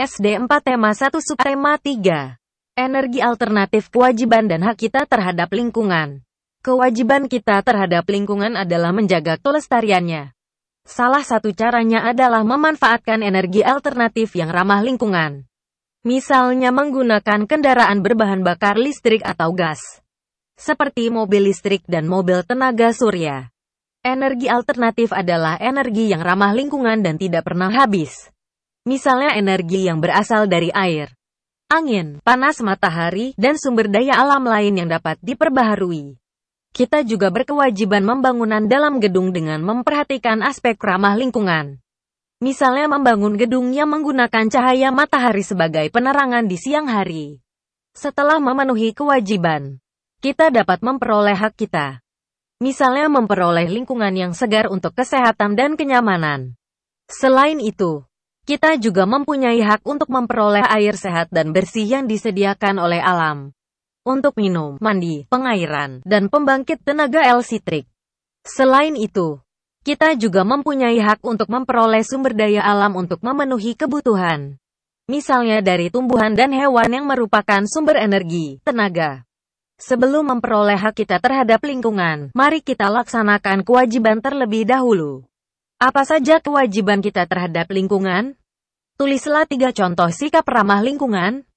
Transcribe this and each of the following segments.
SD 4 Tema 1 Subtema 3 Energi alternatif kewajiban dan hak kita terhadap lingkungan. Kewajiban kita terhadap lingkungan adalah menjaga kelestariannya. Salah satu caranya adalah memanfaatkan energi alternatif yang ramah lingkungan. Misalnya menggunakan kendaraan berbahan bakar listrik atau gas. Seperti mobil listrik dan mobil tenaga surya. Energi alternatif adalah energi yang ramah lingkungan dan tidak pernah habis misalnya energi yang berasal dari air, angin, panas matahari, dan sumber daya alam lain yang dapat diperbaharui. Kita juga berkewajiban membangunan dalam gedung dengan memperhatikan aspek ramah lingkungan. Misalnya membangun gedung yang menggunakan cahaya matahari sebagai penerangan di siang hari. Setelah memenuhi kewajiban, kita dapat memperoleh hak kita. Misalnya memperoleh lingkungan yang segar untuk kesehatan dan kenyamanan. Selain itu, kita juga mempunyai hak untuk memperoleh air sehat dan bersih yang disediakan oleh alam. Untuk minum, mandi, pengairan, dan pembangkit tenaga l Selain itu, kita juga mempunyai hak untuk memperoleh sumber daya alam untuk memenuhi kebutuhan. Misalnya dari tumbuhan dan hewan yang merupakan sumber energi, tenaga. Sebelum memperoleh hak kita terhadap lingkungan, mari kita laksanakan kewajiban terlebih dahulu. Apa saja kewajiban kita terhadap lingkungan? Tulislah tiga contoh sikap ramah lingkungan.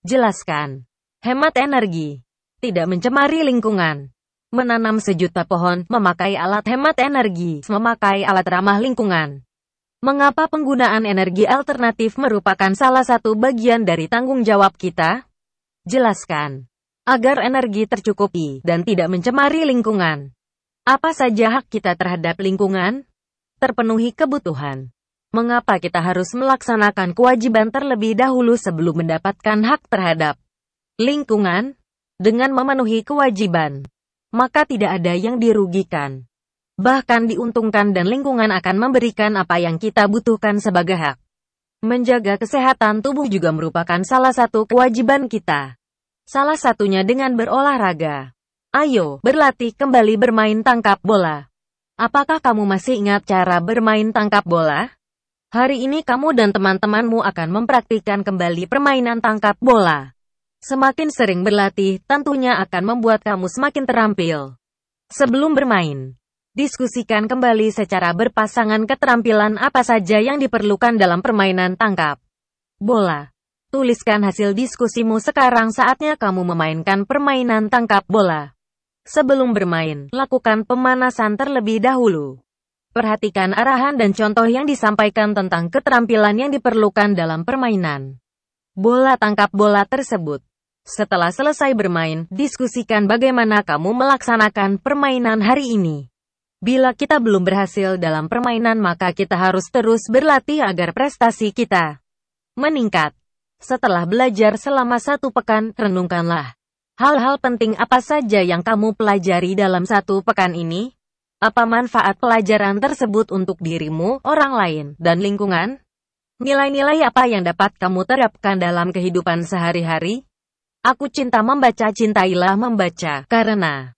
Jelaskan. Hemat energi. Tidak mencemari lingkungan. Menanam sejuta pohon, memakai alat hemat energi, memakai alat ramah lingkungan. Mengapa penggunaan energi alternatif merupakan salah satu bagian dari tanggung jawab kita? Jelaskan. Agar energi tercukupi dan tidak mencemari lingkungan. Apa saja hak kita terhadap lingkungan? Terpenuhi kebutuhan mengapa kita harus melaksanakan kewajiban terlebih dahulu sebelum mendapatkan hak terhadap lingkungan? Dengan memenuhi kewajiban, maka tidak ada yang dirugikan. Bahkan diuntungkan dan lingkungan akan memberikan apa yang kita butuhkan sebagai hak. Menjaga kesehatan tubuh juga merupakan salah satu kewajiban kita. Salah satunya dengan berolahraga. Ayo, berlatih kembali bermain tangkap bola. Apakah kamu masih ingat cara bermain tangkap bola? Hari ini kamu dan teman-temanmu akan mempraktikkan kembali permainan tangkap bola. Semakin sering berlatih, tentunya akan membuat kamu semakin terampil. Sebelum bermain, diskusikan kembali secara berpasangan keterampilan apa saja yang diperlukan dalam permainan tangkap bola. Tuliskan hasil diskusimu sekarang saatnya kamu memainkan permainan tangkap bola. Sebelum bermain, lakukan pemanasan terlebih dahulu. Perhatikan arahan dan contoh yang disampaikan tentang keterampilan yang diperlukan dalam permainan. Bola tangkap bola tersebut. Setelah selesai bermain, diskusikan bagaimana kamu melaksanakan permainan hari ini. Bila kita belum berhasil dalam permainan maka kita harus terus berlatih agar prestasi kita meningkat. Setelah belajar selama satu pekan, renungkanlah. Hal-hal penting apa saja yang kamu pelajari dalam satu pekan ini? Apa manfaat pelajaran tersebut untuk dirimu, orang lain, dan lingkungan? Nilai-nilai apa yang dapat kamu terapkan dalam kehidupan sehari-hari? Aku cinta membaca, cintailah membaca, karena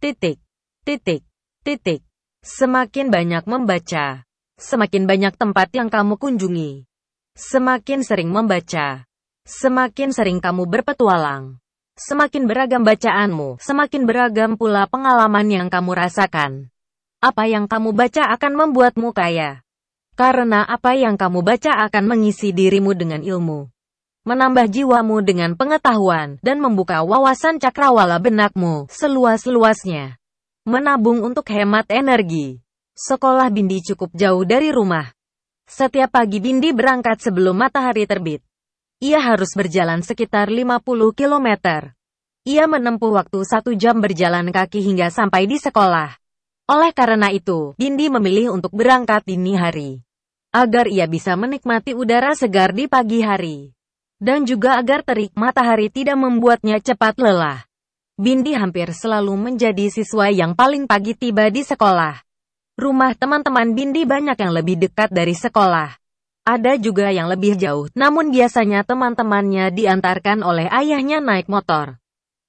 titik, titik, titik. Semakin banyak membaca, semakin banyak tempat yang kamu kunjungi. Semakin sering membaca, semakin sering kamu berpetualang. Semakin beragam bacaanmu, semakin beragam pula pengalaman yang kamu rasakan. Apa yang kamu baca akan membuatmu kaya. Karena apa yang kamu baca akan mengisi dirimu dengan ilmu. Menambah jiwamu dengan pengetahuan dan membuka wawasan cakrawala benakmu seluas-luasnya. Menabung untuk hemat energi. Sekolah Bindi cukup jauh dari rumah. Setiap pagi Bindi berangkat sebelum matahari terbit. Ia harus berjalan sekitar 50 km. Ia menempuh waktu satu jam berjalan kaki hingga sampai di sekolah. Oleh karena itu, Bindi memilih untuk berangkat dini hari. Agar ia bisa menikmati udara segar di pagi hari. Dan juga agar terik matahari tidak membuatnya cepat lelah. Bindi hampir selalu menjadi siswa yang paling pagi tiba di sekolah. Rumah teman-teman Bindi banyak yang lebih dekat dari sekolah. Ada juga yang lebih jauh, namun biasanya teman-temannya diantarkan oleh ayahnya naik motor.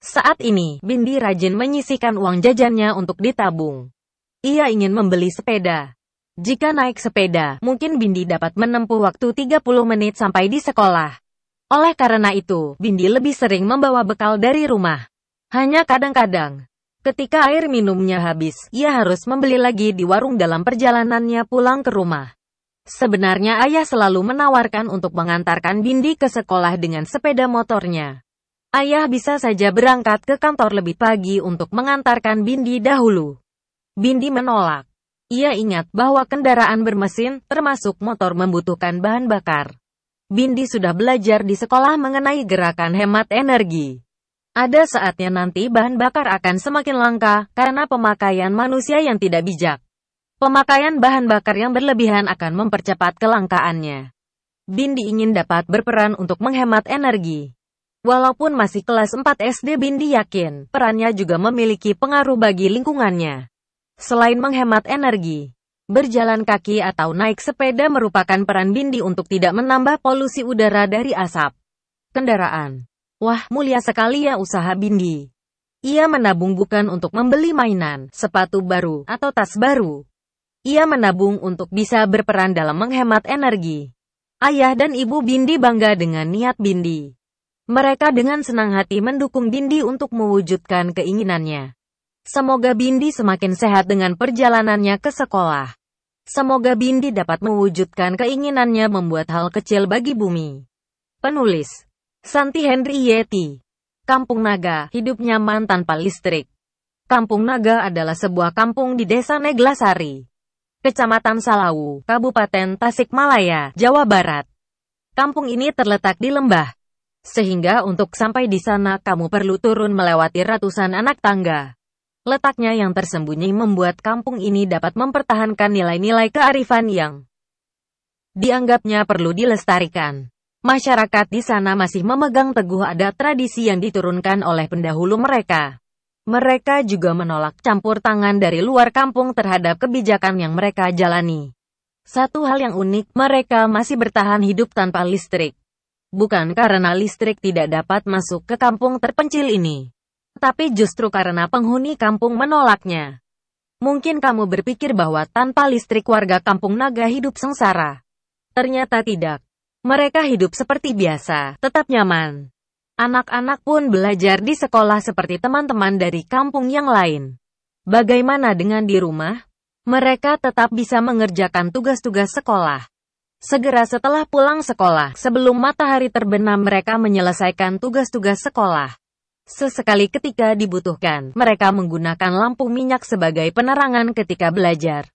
Saat ini, Bindi rajin menyisihkan uang jajannya untuk ditabung. Ia ingin membeli sepeda. Jika naik sepeda, mungkin Bindi dapat menempuh waktu 30 menit sampai di sekolah. Oleh karena itu, Bindi lebih sering membawa bekal dari rumah. Hanya kadang-kadang, ketika air minumnya habis, ia harus membeli lagi di warung dalam perjalanannya pulang ke rumah. Sebenarnya ayah selalu menawarkan untuk mengantarkan Bindi ke sekolah dengan sepeda motornya. Ayah bisa saja berangkat ke kantor lebih pagi untuk mengantarkan Bindi dahulu. Bindi menolak. Ia ingat bahwa kendaraan bermesin, termasuk motor membutuhkan bahan bakar. Bindi sudah belajar di sekolah mengenai gerakan hemat energi. Ada saatnya nanti bahan bakar akan semakin langka, karena pemakaian manusia yang tidak bijak. Pemakaian bahan bakar yang berlebihan akan mempercepat kelangkaannya. Bindi ingin dapat berperan untuk menghemat energi. Walaupun masih kelas 4 SD Bindi yakin, perannya juga memiliki pengaruh bagi lingkungannya. Selain menghemat energi, berjalan kaki atau naik sepeda merupakan peran Bindi untuk tidak menambah polusi udara dari asap kendaraan. Wah, mulia sekali ya usaha Bindi. Ia menabung bukan untuk membeli mainan, sepatu baru, atau tas baru. Ia menabung untuk bisa berperan dalam menghemat energi. Ayah dan ibu Bindi bangga dengan niat Bindi. Mereka dengan senang hati mendukung Bindi untuk mewujudkan keinginannya. Semoga Bindi semakin sehat dengan perjalanannya ke sekolah. Semoga Bindi dapat mewujudkan keinginannya membuat hal kecil bagi bumi. Penulis Santi Henry Yeti Kampung Naga, hidup nyaman tanpa listrik. Kampung Naga adalah sebuah kampung di Desa Neglasari, Kecamatan Salawu, Kabupaten Tasikmalaya, Jawa Barat. Kampung ini terletak di lembah, sehingga untuk sampai di sana kamu perlu turun melewati ratusan anak tangga. Letaknya yang tersembunyi membuat kampung ini dapat mempertahankan nilai-nilai kearifan yang dianggapnya perlu dilestarikan. Masyarakat di sana masih memegang teguh ada tradisi yang diturunkan oleh pendahulu mereka. Mereka juga menolak campur tangan dari luar kampung terhadap kebijakan yang mereka jalani. Satu hal yang unik, mereka masih bertahan hidup tanpa listrik. Bukan karena listrik tidak dapat masuk ke kampung terpencil ini, tapi justru karena penghuni kampung menolaknya. Mungkin kamu berpikir bahwa tanpa listrik warga kampung naga hidup sengsara. Ternyata tidak. Mereka hidup seperti biasa, tetap nyaman. Anak-anak pun belajar di sekolah seperti teman-teman dari kampung yang lain. Bagaimana dengan di rumah? Mereka tetap bisa mengerjakan tugas-tugas sekolah. Segera setelah pulang sekolah, sebelum matahari terbenam mereka menyelesaikan tugas-tugas sekolah. Sesekali ketika dibutuhkan, mereka menggunakan lampu minyak sebagai penerangan ketika belajar.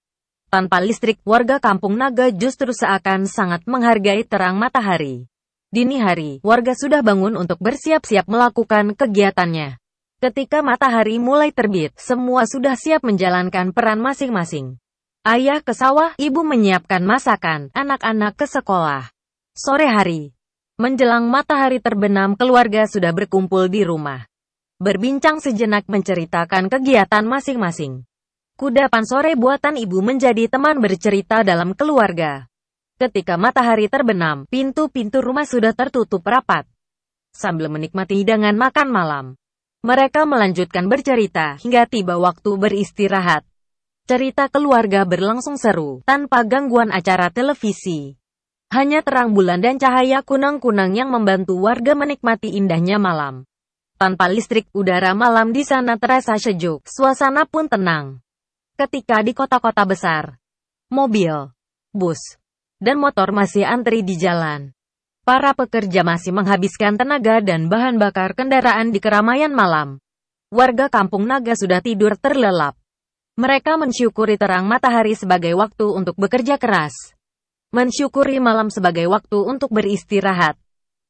Tanpa listrik, warga kampung naga justru seakan sangat menghargai terang matahari. Dini hari, warga sudah bangun untuk bersiap-siap melakukan kegiatannya. Ketika matahari mulai terbit, semua sudah siap menjalankan peran masing-masing. Ayah ke sawah, ibu menyiapkan masakan, anak-anak ke sekolah. Sore hari, Menjelang matahari terbenam, keluarga sudah berkumpul di rumah. Berbincang sejenak menceritakan kegiatan masing-masing. Kudapan sore buatan ibu menjadi teman bercerita dalam keluarga. Ketika matahari terbenam, pintu-pintu rumah sudah tertutup rapat. Sambil menikmati hidangan makan malam, mereka melanjutkan bercerita hingga tiba waktu beristirahat. Cerita keluarga berlangsung seru, tanpa gangguan acara televisi. Hanya terang bulan dan cahaya kunang-kunang yang membantu warga menikmati indahnya malam. Tanpa listrik, udara malam di sana terasa sejuk, suasana pun tenang. Ketika di kota-kota besar, mobil, bus, dan motor masih antri di jalan. Para pekerja masih menghabiskan tenaga dan bahan bakar kendaraan di keramaian malam. Warga kampung naga sudah tidur terlelap. Mereka mensyukuri terang matahari sebagai waktu untuk bekerja keras mensyukuri malam sebagai waktu untuk beristirahat,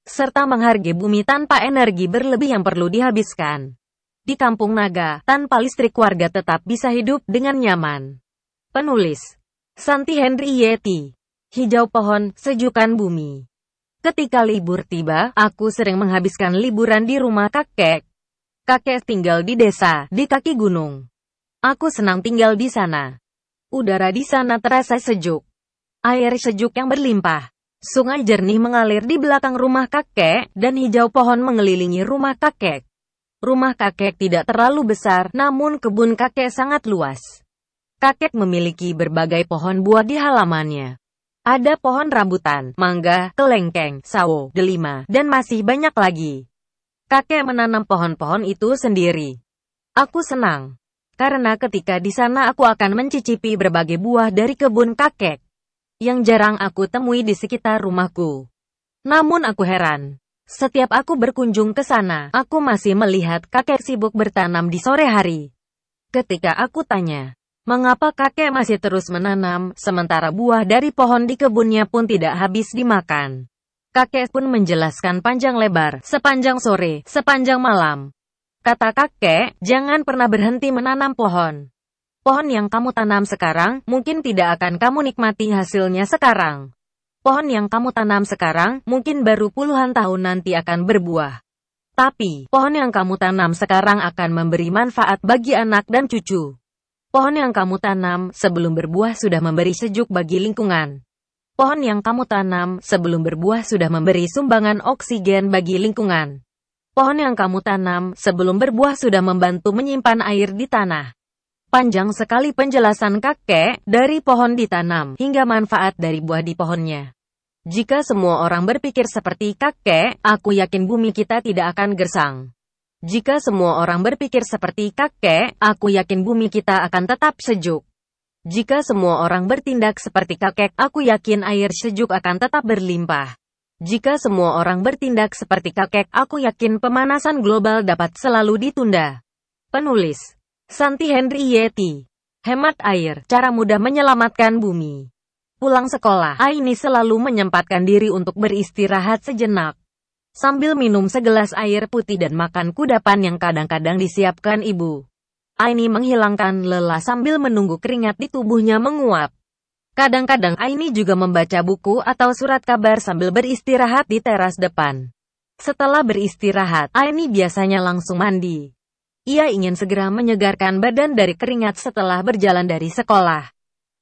serta menghargai bumi tanpa energi berlebih yang perlu dihabiskan. Di kampung naga, tanpa listrik warga tetap bisa hidup dengan nyaman. Penulis Santi Henry Yeti Hijau pohon, sejukan bumi. Ketika libur tiba, aku sering menghabiskan liburan di rumah kakek. Kakek tinggal di desa, di kaki gunung. Aku senang tinggal di sana. Udara di sana terasa sejuk. Air sejuk yang berlimpah. Sungai jernih mengalir di belakang rumah kakek, dan hijau pohon mengelilingi rumah kakek. Rumah kakek tidak terlalu besar, namun kebun kakek sangat luas. Kakek memiliki berbagai pohon buah di halamannya. Ada pohon rambutan, mangga, kelengkeng, sawo, delima, dan masih banyak lagi. Kakek menanam pohon-pohon itu sendiri. Aku senang. Karena ketika di sana aku akan mencicipi berbagai buah dari kebun kakek yang jarang aku temui di sekitar rumahku. Namun aku heran. Setiap aku berkunjung ke sana, aku masih melihat kakek sibuk bertanam di sore hari. Ketika aku tanya, mengapa kakek masih terus menanam, sementara buah dari pohon di kebunnya pun tidak habis dimakan. Kakek pun menjelaskan panjang lebar, sepanjang sore, sepanjang malam. Kata kakek, jangan pernah berhenti menanam pohon. Pohon yang kamu tanam sekarang, mungkin tidak akan kamu nikmati hasilnya sekarang. Pohon yang kamu tanam sekarang, mungkin baru puluhan tahun nanti akan berbuah. Tapi, pohon yang kamu tanam sekarang akan memberi manfaat bagi anak dan cucu. Pohon yang kamu tanam sebelum berbuah sudah memberi sejuk bagi lingkungan. Pohon yang kamu tanam sebelum berbuah sudah memberi sumbangan oksigen bagi lingkungan. Pohon yang kamu tanam sebelum berbuah sudah membantu menyimpan air di tanah. Panjang sekali penjelasan kakek, dari pohon ditanam, hingga manfaat dari buah di pohonnya. Jika semua orang berpikir seperti kakek, aku yakin bumi kita tidak akan gersang. Jika semua orang berpikir seperti kakek, aku yakin bumi kita akan tetap sejuk. Jika semua orang bertindak seperti kakek, aku yakin air sejuk akan tetap berlimpah. Jika semua orang bertindak seperti kakek, aku yakin pemanasan global dapat selalu ditunda. Penulis Santi Henry Yeti. Hemat air, cara mudah menyelamatkan bumi. Pulang sekolah, Aini selalu menyempatkan diri untuk beristirahat sejenak. Sambil minum segelas air putih dan makan kudapan yang kadang-kadang disiapkan ibu. Aini menghilangkan lelah sambil menunggu keringat di tubuhnya menguap. Kadang-kadang Aini juga membaca buku atau surat kabar sambil beristirahat di teras depan. Setelah beristirahat, Aini biasanya langsung mandi. Ia ingin segera menyegarkan badan dari keringat setelah berjalan dari sekolah.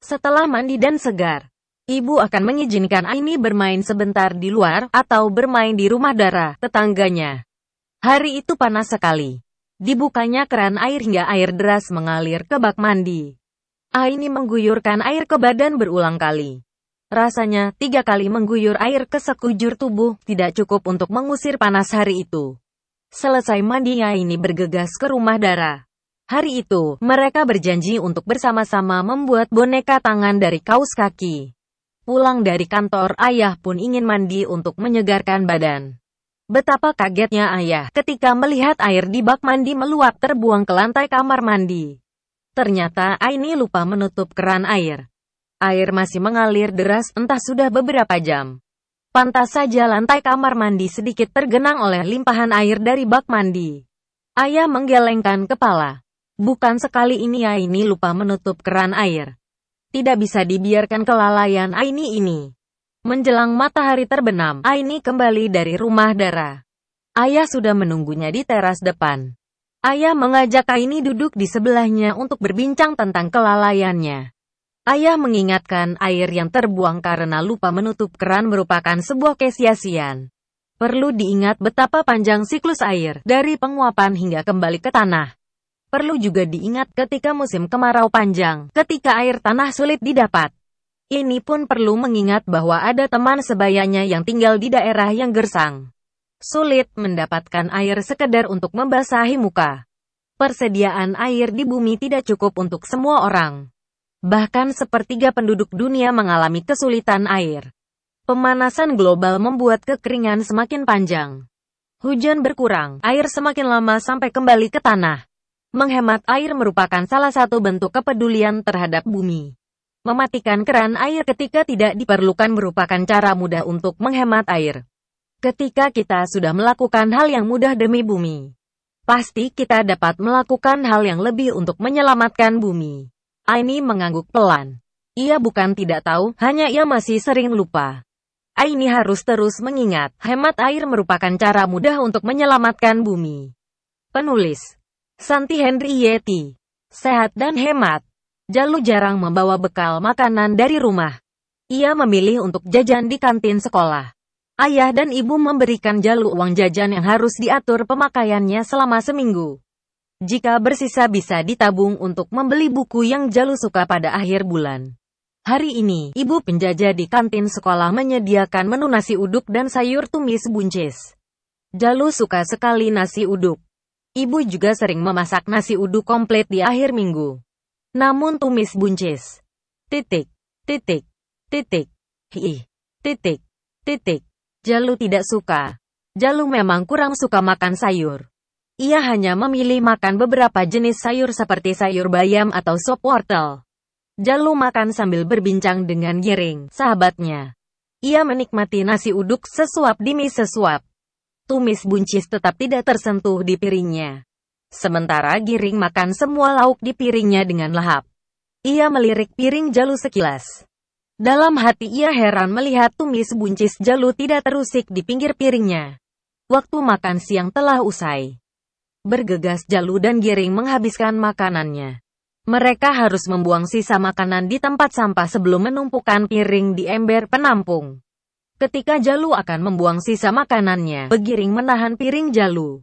Setelah mandi dan segar, ibu akan mengizinkan Aini bermain sebentar di luar atau bermain di rumah darah tetangganya. Hari itu panas sekali. Dibukanya keran air hingga air deras mengalir ke bak mandi. Aini mengguyurkan air ke badan berulang kali. Rasanya, tiga kali mengguyur air ke sekujur tubuh tidak cukup untuk mengusir panas hari itu. Selesai mandinya ini bergegas ke rumah Dara. Hari itu, mereka berjanji untuk bersama-sama membuat boneka tangan dari kaos kaki. Pulang dari kantor, ayah pun ingin mandi untuk menyegarkan badan. Betapa kagetnya ayah ketika melihat air di bak mandi meluap terbuang ke lantai kamar mandi. Ternyata Aini lupa menutup keran air. Air masih mengalir deras entah sudah beberapa jam. Pantas saja lantai kamar mandi sedikit tergenang oleh limpahan air dari bak mandi. Ayah menggelengkan kepala. Bukan sekali ini Aini lupa menutup keran air. Tidak bisa dibiarkan kelalaian Aini ini. Menjelang matahari terbenam, Aini kembali dari rumah darah. Ayah sudah menunggunya di teras depan. Ayah mengajak Aini duduk di sebelahnya untuk berbincang tentang kelalaiannya. Ayah mengingatkan air yang terbuang karena lupa menutup keran merupakan sebuah kesiasian. Perlu diingat betapa panjang siklus air, dari penguapan hingga kembali ke tanah. Perlu juga diingat ketika musim kemarau panjang, ketika air tanah sulit didapat. Ini pun perlu mengingat bahwa ada teman sebayanya yang tinggal di daerah yang gersang. Sulit mendapatkan air sekedar untuk membasahi muka. Persediaan air di bumi tidak cukup untuk semua orang. Bahkan sepertiga penduduk dunia mengalami kesulitan air. Pemanasan global membuat kekeringan semakin panjang. Hujan berkurang, air semakin lama sampai kembali ke tanah. Menghemat air merupakan salah satu bentuk kepedulian terhadap bumi. Mematikan keran air ketika tidak diperlukan merupakan cara mudah untuk menghemat air. Ketika kita sudah melakukan hal yang mudah demi bumi, pasti kita dapat melakukan hal yang lebih untuk menyelamatkan bumi. Aini mengangguk pelan. Ia bukan tidak tahu, hanya ia masih sering lupa. Aini harus terus mengingat, hemat air merupakan cara mudah untuk menyelamatkan bumi. Penulis Santi Henry Yeti Sehat dan hemat Jalu jarang membawa bekal makanan dari rumah. Ia memilih untuk jajan di kantin sekolah. Ayah dan ibu memberikan Jalu uang jajan yang harus diatur pemakaiannya selama seminggu. Jika bersisa bisa ditabung untuk membeli buku yang Jalu suka pada akhir bulan. Hari ini, ibu penjajah di kantin sekolah menyediakan menu nasi uduk dan sayur tumis buncis. Jalu suka sekali nasi uduk. Ibu juga sering memasak nasi uduk komplit di akhir minggu. Namun tumis buncis. Titik, titik, titik, hi, titik, titik. Jalu tidak suka. Jalu memang kurang suka makan sayur. Ia hanya memilih makan beberapa jenis sayur seperti sayur bayam atau sop wortel. Jalu makan sambil berbincang dengan Giring, sahabatnya. Ia menikmati nasi uduk sesuap demi sesuap. Tumis buncis tetap tidak tersentuh di piringnya. Sementara Giring makan semua lauk di piringnya dengan lahap. Ia melirik piring Jalu sekilas. Dalam hati ia heran melihat tumis buncis Jalu tidak terusik di pinggir piringnya. Waktu makan siang telah usai. Bergegas Jalu dan Giring menghabiskan makanannya. Mereka harus membuang sisa makanan di tempat sampah sebelum menumpukan piring di ember penampung. Ketika Jalu akan membuang sisa makanannya, Begiring menahan piring Jalu.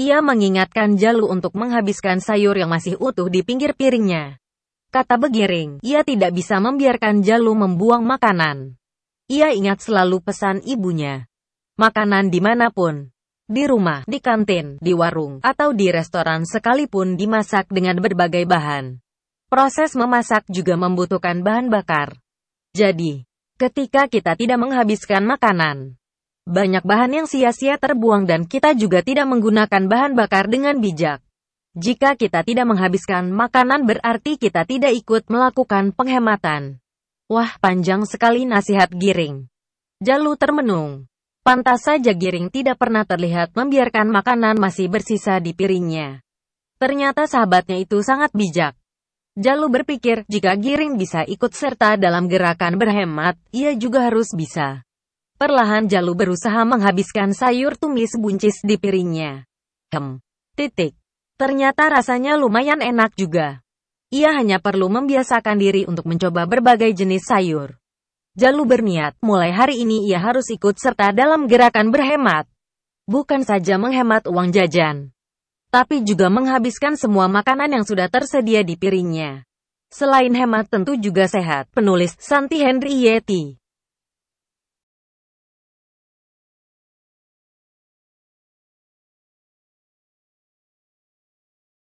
Ia mengingatkan Jalu untuk menghabiskan sayur yang masih utuh di pinggir piringnya. Kata Begiring, ia tidak bisa membiarkan Jalu membuang makanan. Ia ingat selalu pesan ibunya. Makanan dimanapun, di rumah, di kantin, di warung, atau di restoran sekalipun dimasak dengan berbagai bahan. Proses memasak juga membutuhkan bahan bakar. Jadi, ketika kita tidak menghabiskan makanan, banyak bahan yang sia-sia terbuang dan kita juga tidak menggunakan bahan bakar dengan bijak. Jika kita tidak menghabiskan makanan berarti kita tidak ikut melakukan penghematan. Wah, panjang sekali nasihat giring. Jalu termenung. Pantas saja Giring tidak pernah terlihat membiarkan makanan masih bersisa di piringnya. Ternyata sahabatnya itu sangat bijak. Jalu berpikir, jika Giring bisa ikut serta dalam gerakan berhemat, ia juga harus bisa. Perlahan Jalu berusaha menghabiskan sayur tumis buncis di piringnya. Hem. Titik. Ternyata rasanya lumayan enak juga. Ia hanya perlu membiasakan diri untuk mencoba berbagai jenis sayur. Jalu berniat, mulai hari ini ia harus ikut serta dalam gerakan berhemat. Bukan saja menghemat uang jajan, tapi juga menghabiskan semua makanan yang sudah tersedia di piringnya. Selain hemat tentu juga sehat, penulis Santi Henry Yeti.